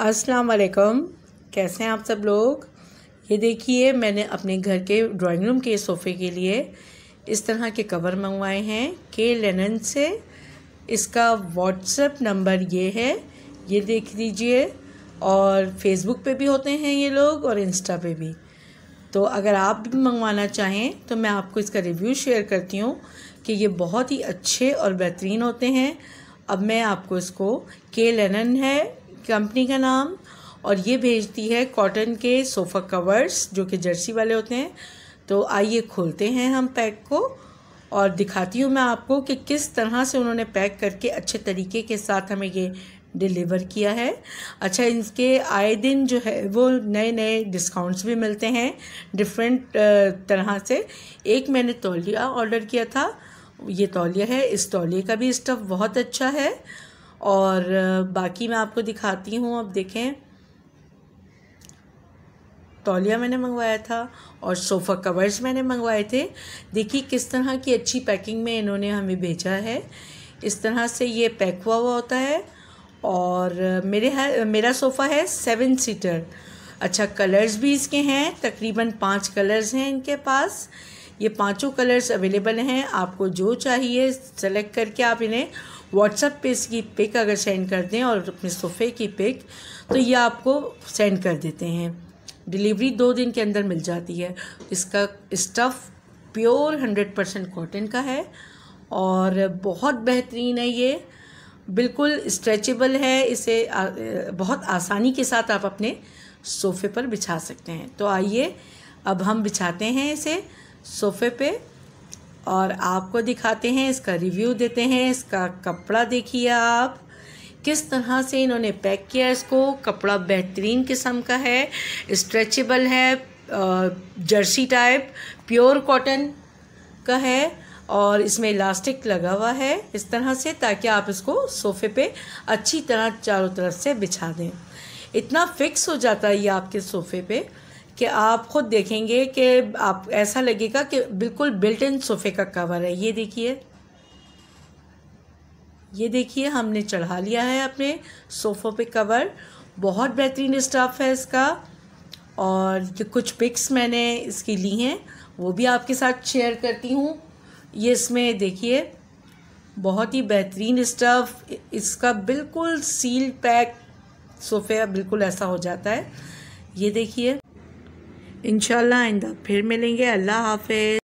अस्सलाम वालेकुम कैसे हैं आप सब लोग ये देखिए मैंने अपने घर के ड्राइंग रूम के सोफ़े के लिए इस तरह के कवर मंगवाए हैं के लेनन से इसका व्हाट्सएप नंबर ये है ये देख लीजिए और फेसबुक पे भी होते हैं ये लोग और इंस्टा पे भी तो अगर आप भी मंगवाना चाहें तो मैं आपको इसका रिव्यू शेयर करती हूँ कि ये बहुत ही अच्छे और बेहतरीन होते हैं अब मैं आपको इसको के लेनन है कंपनी का नाम और ये भेजती है कॉटन के सोफ़ा कवर्स जो कि जर्सी वाले होते हैं तो आइए खोलते हैं हम पैक को और दिखाती हूँ मैं आपको कि किस तरह से उन्होंने पैक करके अच्छे तरीके के साथ हमें ये डिलीवर किया है अच्छा इनके आए दिन जो है वो नए नए डिस्काउंट्स भी मिलते हैं डिफरेंट तरह से एक मैंने तौलिया ऑर्डर किया था ये तौलिया है इस तौलिए का भी स्टफ़ बहुत अच्छा है और बाकी मैं आपको दिखाती हूँ अब देखें तौलिया मैंने मंगवाया था और सोफ़ा कवर्स मैंने मंगवाए थे देखिए किस तरह की अच्छी पैकिंग में इन्होंने हमें भेजा है इस तरह से ये पैक हुआ हुआ होता है और मेरे है मेरा सोफ़ा है सेवन सीटर अच्छा कलर्स भी इसके हैं तकरीबन पांच कलर्स हैं इनके पास ये पांचों कलर्स अवेलेबल हैं आपको जो चाहिए सेलेक्ट करके आप इन्हें व्हाट्सअप पे इसकी पिक अगर सेंड कर दें और अपने सोफ़े की पिक तो ये आपको सेंड कर देते हैं डिलीवरी दो दिन के अंदर मिल जाती है इसका stuff pure hundred percent cotton का है और बहुत बेहतरीन है ये बिल्कुल स्ट्रेचेबल है इसे आ, बहुत आसानी के साथ आप अपने सोफ़े पर बिछा सकते हैं तो आइए अब हम बिछाते हैं इसे सोफे पे और आपको दिखाते हैं इसका रिव्यू देते हैं इसका कपड़ा देखिए आप किस तरह से इन्होंने पैक किया इसको कपड़ा बेहतरीन किस्म का है स्ट्रेचेबल है जर्सी टाइप प्योर कॉटन का है और इसमें इलास्टिक लगा हुआ है इस तरह से ताकि आप इसको सोफे पे अच्छी तरह चारों तरफ से बिछा दें इतना फिक्स हो जाता है ये आपके सोफे पे कि आप खुद देखेंगे कि आप ऐसा लगेगा कि बिल्कुल बिल्ट इन सोफ़े का कवर है ये देखिए ये देखिए हमने चढ़ा लिया है अपने सोफ़ों पे कवर बहुत बेहतरीन स्टफ़ है इसका और ये कुछ पिक्स मैंने इसकी ली हैं वो भी आपके साथ शेयर करती हूँ ये इसमें देखिए बहुत ही बेहतरीन स्टफ़ इसका बिल्कुल सील पैक सोफ़े बिल्कुल ऐसा हो जाता है ये देखिए इनशाला आइंदा फिर मिलेंगे अल्लाह हाफिज़